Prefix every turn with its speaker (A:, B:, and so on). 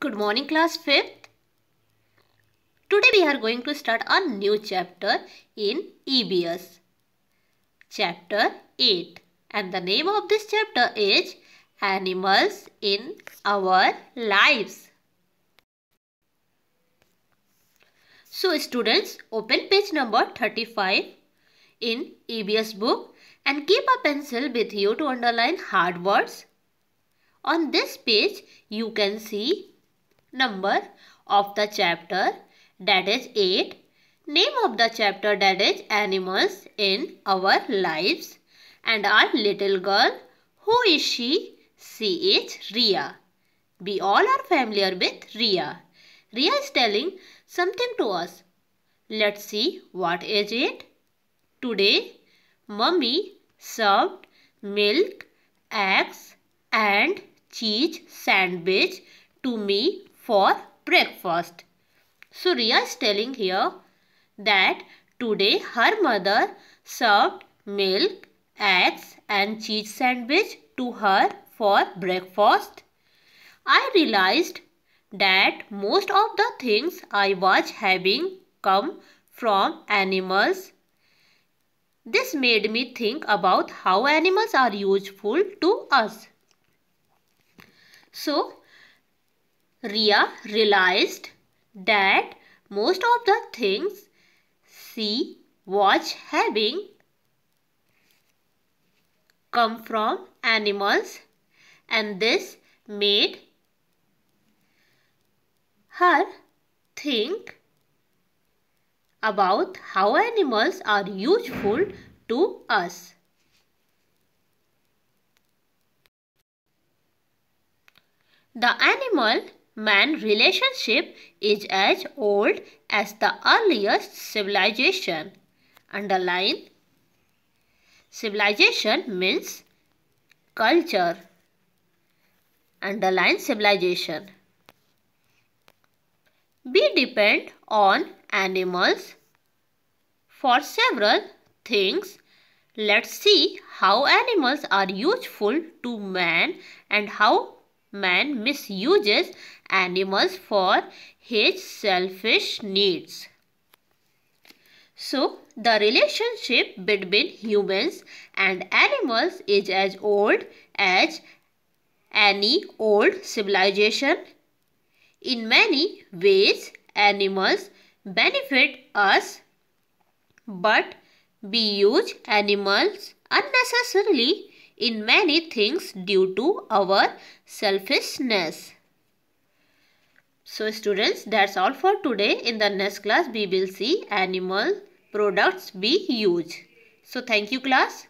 A: Good morning class 5th. Today we are going to start a new chapter in EBS. Chapter 8 and the name of this chapter is Animals in Our Lives. So students open page number 35 in EBS book and keep a pencil with you to underline hard words. On this page you can see number of the chapter that is 8. Name of the chapter that is Animals in Our Lives. And our little girl, who is she? She is Ria. We all are familiar with Ria. Ria is telling something to us. Let's see what is it. Today, mummy served milk, eggs and cheese sandwich to me for breakfast. Surya is telling here that today her mother served milk, eggs and cheese sandwich to her for breakfast. I realized that most of the things I was having come from animals. This made me think about how animals are useful to us. So, Ria realized that most of the things she was having come from animals and this made her think about how animals are useful to us. The animal Man relationship is as old as the earliest civilization. Underline. Civilization means culture. Underline civilization. We depend on animals for several things. Let's see how animals are useful to man and how Man misuses animals for his selfish needs. So, the relationship between humans and animals is as old as any old civilization. In many ways, animals benefit us, but we use animals unnecessarily in many things due to our selfishness. So students that's all for today. In the next class we will see animal products we use. So thank you class.